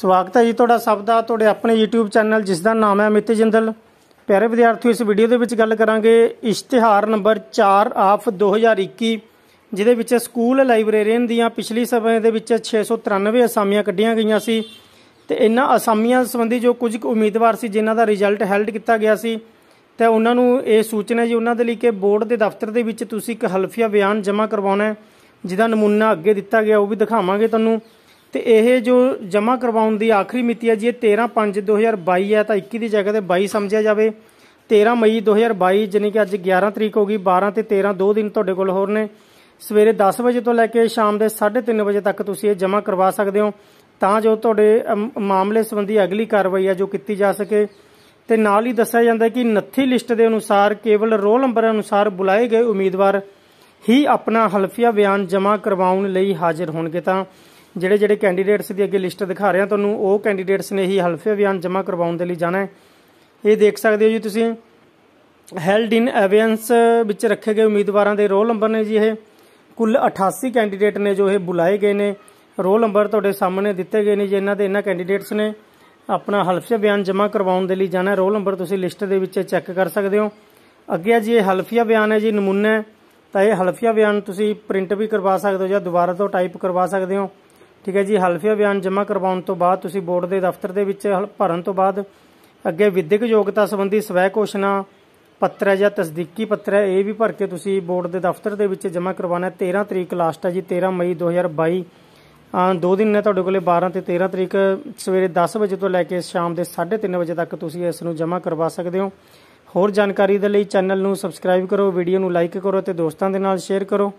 ਸਵਾਗਤ ਹੈ ਜੀ ਤੁਹਾਡਾ ਸਭ ਦਾ ਤੁਹਾਡੇ ਆਪਣੇ YouTube ਚੈਨਲ ਜਿਸ ਦਾ ਨਾਮ ਹੈ ਅਮਿਤ ਜਿੰਦਲ ਪਿਆਰੇ ਵਿਦਿਆਰਥੀਓ ਇਸ ਵੀਡੀਓ ਦੇ ਵਿੱਚ ਗੱਲ ਕਰਾਂਗੇ ਇਸ਼ਤਿਹਾਰ ਨੰਬਰ 4 ਆਫ 2021 ਜਿਹਦੇ ਵਿੱਚ ਸਕੂਲ ਲਾਇਬ੍ਰੇਰੀਅਨ ਦੀਆਂ ਪਿਛਲੀ ਸਮੇਂ ਦੇ ਵਿੱਚ 693 ਅਸਾਮੀਆਂ ਕੱਢੀਆਂ ਗਈਆਂ ਸੀ ਤੇ ਇਹਨਾਂ ਅਸਾਮੀਆਂ ਸੰਬੰਧੀ ਜੋ ਕੁਝ ਉਮੀਦਵਾਰ ਸੀ ਜਿਨ੍ਹਾਂ ਦਾ ਰਿਜ਼ਲਟ ਹੈਲਡ ਕੀਤਾ ਗਿਆ ਸੀ ਤੇ ਉਹਨਾਂ ਨੂੰ ਇਹ ਸੂਚਨਾ ਜੀ ਉਹਨਾਂ ਦੇ ਲਈ ਕਿ ਬੋਰਡ ਦੇ ਦਫ਼ਤਰ ਦੇ ਵਿੱਚ ਤੁਸੀਂ ਇੱਕ ਹਲਫੀਆ ਬਿਆਨ ਜਮ੍ਹਾਂ ਕਰਵਾਉਣਾ ਹੈ ਜਿਹਦਾ ਨਮੂਨਾ ਅੱਗੇ ਦਿੱਤਾ ਗਿਆ ਉਹ ਵੀ ਦਿਖਾਵਾਂਗੇ ਤੁਹਾਨੂੰ ਤੇ ਇਹ ਜੋ ਜਮ੍ਹਾਂ ਕਰਵਾਉਣ ਦੀ ਆਖਰੀ ਮਿਤੀ ਹੈ ਜੀ ਇਹ 13 5 2022 ਹੈ ਤਾਂ 21 ਦੀ ਜਗ੍ਹਾ ਤੇ 22 ਸਮਝਿਆ ਜਾਵੇ 13 ਮਈ 2022 ਜਾਨੀ ਕਿ ਅੱਜ 11 ਤਰੀਕ ਹੋ ਗਈ 12 ਤੇ 13 ਦੋ ਦਿਨ ਤੁਹਾਡੇ ਕੋਲ ਹੋਰ ਨੇ ਸਵੇਰੇ 10 ਵਜੇ ਤੋਂ ਲੈ ਕੇ ਸ਼ਾਮ ਦੇ 3:30 ਵਜੇ ਤੱਕ ਤੁਸੀਂ ਇਹ ਜਮ੍ਹਾਂ ਕਰਵਾ ਸਕਦੇ ਹੋ ਤਾਂ ਜੋ ਤੁਹਾਡੇ ਮਾਮਲੇ ਸੰਬੰਧੀ ਅਗਲੀ ਕਾਰਵਾਈ ਹੈ ਜੋ ਕੀਤੀ ਜਾ ਸਕੇ ਤੇ ਨਾਲ ਹੀ ਦੱਸਿਆ ਜਾਂਦਾ ਕਿ ਨੱਥੀ ਲਿਸਟ ਦੇ ਅਨੁਸਾਰ ਕੇਵਲ ਰੋਲ ਨੰਬਰ ਅਨੁਸਾਰ ਬੁਲਾਏ ਗਏ ਉਮੀਦਵਾਰ ਹੀ ਆਪਣਾ ਹਲਫੀਆ ਬਿਆਨ ਜਮ੍ਹਾਂ ਕਰਵਾਉਣ ਲਈ ਹਾਜ਼ਰ ਹੋਣਗੇ ਤਾਂ ਜਿਹੜੇ ਜਿਹੜੇ ਕੈਂਡੀਡੇਟਸ ਦੀ ਅੱਗੇ ਲਿਸਟ ਦਿਖਾ ਰਿਹਾ ਤੁਹਾਨੂੰ ਉਹ ਕੈਂਡੀਡੇਟਸ ਨੇ ਹੀ ਹਲਫੇ ਬਿਆਨ ਜਮ੍ਹਾਂ ਕਰਵਾਉਣ ਦੇ ਲਈ ਜਾਣਾ ਹੈ ਇਹ ਦੇਖ ਸਕਦੇ ਹੋ ਜੀ ਤੁਸੀਂ ਹੈਲਡ ਇਨ ਐਵੀਐਂਸ ਵਿੱਚ ਰੱਖੇ ਗਏ ਉਮੀਦਵਾਰਾਂ ਦੇ ਰੋਲ ਨੰਬਰ ਨੇ ਜੀ ਇਹ ਕੁੱਲ 88 ਕੈਂਡੀਡੇਟ ਨੇ ਜੋ ਇਹ ਬੁਲਾਏ ਗਏ ਨੇ ਰੋਲ ਨੰਬਰ ਤੁਹਾਡੇ ਸਾਹਮਣੇ ਦਿੱਤੇ ਗਏ ਨੇ ਜੀ ਇਹਨਾਂ ਦੇ ਇਹਨਾਂ ਕੈਂਡੀਡੇਟਸ ਨੇ ਆਪਣਾ ਹਲਫੀਆ ਬਿਆਨ ਜਮ੍ਹਾਂ ਕਰਵਾਉਣ ਦੇ ਲਈ ਜਾਣਾ ਰੋਲ ਨੰਬਰ ਤੁਸੀਂ ਲਿਸਟ ਦੇ ਵਿੱਚ ਚੈੱਕ ਕਰ ਸਕਦੇ ਹੋ ਅੱਗੇ ਜੀ ਇਹ ਹਲਫੀਆ ਬਿਆਨ ਹੈ ਜੀ ਨਮੂਨਾ ਤਾਂ ਇਹ ਹਲਫੀਆ ਬਿਆਨ ਤੁਸੀਂ ਪ੍ਰਿੰਟ ਵੀ ਕਰਵਾ ਸਕਦੇ ਹੋ ਜਾਂ ਦੁਬਾਰਾ ਤੋਂ ਟਾਈਪ ਕਰਵਾ ਸਕਦੇ ਹੋ ਠੀਕ ਹੈ ਜੀ ਹਲਫੀਆ ਬਿਆਨ ਜਮ੍ਹਾਂ ਕਰਵਾਉਣ ਤੋਂ ਬਾਅਦ ਤੁਸੀਂ ਬੋਰਡ ਦੇ ਦਫ਼ਤਰ ਦੇ ਵਿੱਚ ਭਰਨ ਤੋਂ ਬਾਅਦ ਅੱਗੇ ਵਿਦਿਅਕ ਯੋਗਤਾ ਸੰਬੰਧੀ ਸਵੈ ਘੋਸ਼ਣਾ ਪੱਤਰ ਹੈ ਜਾਂ ਤਸਦੀਕੀ ਪੱਤਰ ਹੈ ਇਹ ਵੀ ਭਰ ਕੇ ਤੁਸੀਂ ਬੋਰਡ ਦੇ ਦਫ਼ਤਰ ਦੇ ਵਿੱਚ ਜਮ੍ਹਾਂ ਕਰਵਾਉਣਾ ਹੈ 13 ਤਰੀਕ ਲਾਸਟ ਹੈ ਜੀ 13 ਮਈ 2022 ਆ ਦੋ ਦਿਨ ਨੇ ਤੁਹਾਡੇ ਕੋਲੇ 12 ਤੇ 13 ਤਰੀਕ ਸਵੇਰੇ 10 ਵਜੇ ਤੋਂ ਲੈ ਕੇ ਸ਼ਾਮ ਦੇ 3:30 ਵਜੇ ਤੱਕ ਤੁਸੀਂ ਇਸ ਨੂੰ ਜਮ੍ਹਾਂ ਕਰਵਾ ਸਕਦੇ ਹੋ ਹੋਰ ਜਾਣਕਾਰੀ ਦੇ ਲਈ ਚੈਨਲ ਨੂੰ ਸਬਸਕ੍ਰਾਈਬ ਕਰੋ ਵੀਡੀਓ ਨੂੰ ਲਾਈਕ ਕਰੋ ਤੇ ਦੋਸਤਾਂ ਦੇ ਨਾਲ ਸ਼ੇਅਰ ਕਰੋ